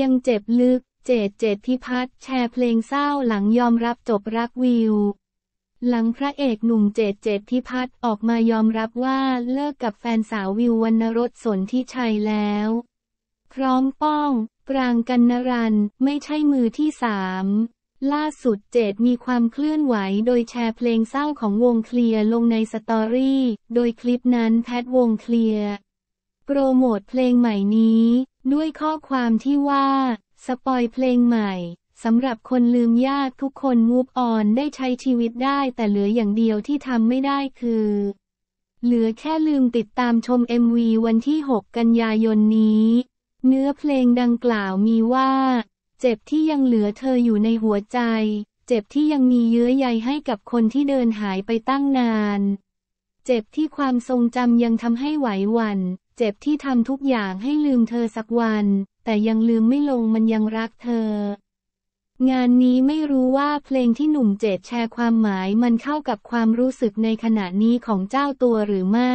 ยังเจ็บลึก เจดเจดพิพัฒน์แชร์เพลงเศร้าหลังยอมรับจบรักวิว หลังพระเอกหนุ่มเจดเจดพิพัฒน์ออกมายอมรับว่าเลิกกับแฟนสาววิววรรณรสสนทิชัยแล้ว พร้อมป้อง ปรางกันนรันไม่ใช่มือที่สามล่าสุดเจดมีความเคลื่อนไหวโดยแชร์เพลงเศร้าของวงเคลียร์ลงในสตอรี่ โดยคลิปนั้นแพทวงเคลียร์โปรโมทเพลงใหม่นี้ ด้วยข้อความที่ว่า สปอยเพลงใหม่สำหรับคนลืมญาติทุกคนมูฟออนได้ใช้ชีวิตได้แต่เหลืออย่างเดียวที่ทำไม่ได้คือ เหลือแค่ลืมติดตามชม MV วันที่ 6 กันยายนนี้ เนื้อเพลงดังกล่าวมีว่า เจ็บที่ยังเหลือเธออยู่ในหัวใจ เจ็บที่ยังมีเยื้อใยให้กับคนที่เดินหายไปตั้งนานเจ็บที่ความทรงจำยังทำให้ไหวหวั่นเจ็บที่ทำทุกอย่างให้ลืมเธอสักวัน แต่ยังลืมไม่ลงมันยังรักเธอ งานนี้ไม่รู้ว่าเพลงที่หนุ่มเจดแชร์ความหมายมันเข้ากับความรู้สึกในขณะนี้ของเจ้าตัวหรือไม่